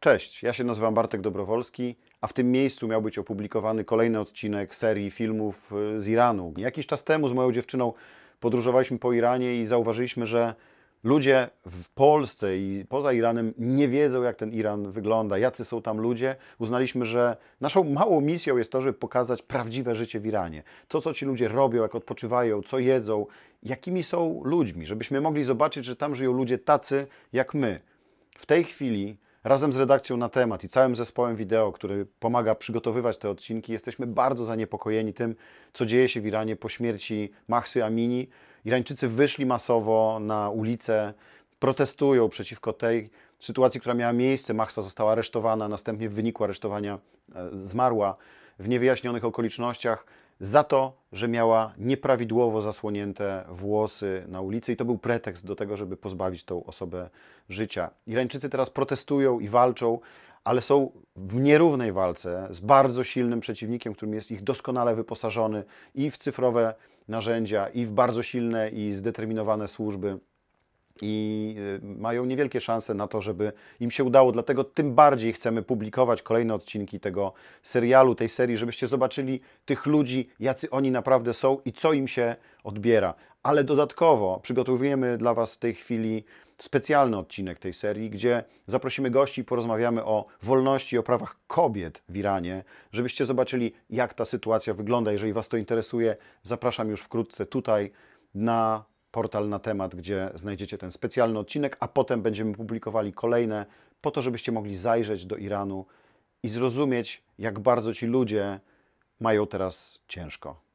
Cześć, ja się nazywam Bartek Dobrowolski, a w tym miejscu miał być opublikowany kolejny odcinek serii filmów y, z Iranu. Jakiś czas temu z moją dziewczyną podróżowaliśmy po Iranie i zauważyliśmy, że ludzie w Polsce i poza Iranem nie wiedzą, jak ten Iran wygląda, jacy są tam ludzie. Uznaliśmy, że naszą małą misją jest to, żeby pokazać prawdziwe życie w Iranie. To, co ci ludzie robią, jak odpoczywają, co jedzą, jakimi są ludźmi, żebyśmy mogli zobaczyć, że tam żyją ludzie tacy jak my. W tej chwili Razem z redakcją na temat i całym zespołem wideo, który pomaga przygotowywać te odcinki, jesteśmy bardzo zaniepokojeni tym, co dzieje się w Iranie po śmierci Mahsy Amini. Irańczycy wyszli masowo na ulicę, protestują przeciwko tej sytuacji, która miała miejsce. Mahsa została aresztowana, następnie w wyniku aresztowania e, zmarła w niewyjaśnionych okolicznościach za to, że miała nieprawidłowo zasłonięte włosy na ulicy i to był pretekst do tego, żeby pozbawić tą osobę życia. Irańczycy teraz protestują i walczą, ale są w nierównej walce z bardzo silnym przeciwnikiem, którym jest ich doskonale wyposażony i w cyfrowe narzędzia, i w bardzo silne i zdeterminowane służby i y, mają niewielkie szanse na to, żeby im się udało. Dlatego tym bardziej chcemy publikować kolejne odcinki tego serialu, tej serii, żebyście zobaczyli tych ludzi, jacy oni naprawdę są i co im się odbiera. Ale dodatkowo przygotowujemy dla Was w tej chwili specjalny odcinek tej serii, gdzie zaprosimy gości i porozmawiamy o wolności i o prawach kobiet w Iranie, żebyście zobaczyli, jak ta sytuacja wygląda. Jeżeli Was to interesuje, zapraszam już wkrótce tutaj na portal na temat, gdzie znajdziecie ten specjalny odcinek, a potem będziemy publikowali kolejne, po to, żebyście mogli zajrzeć do Iranu i zrozumieć, jak bardzo ci ludzie mają teraz ciężko.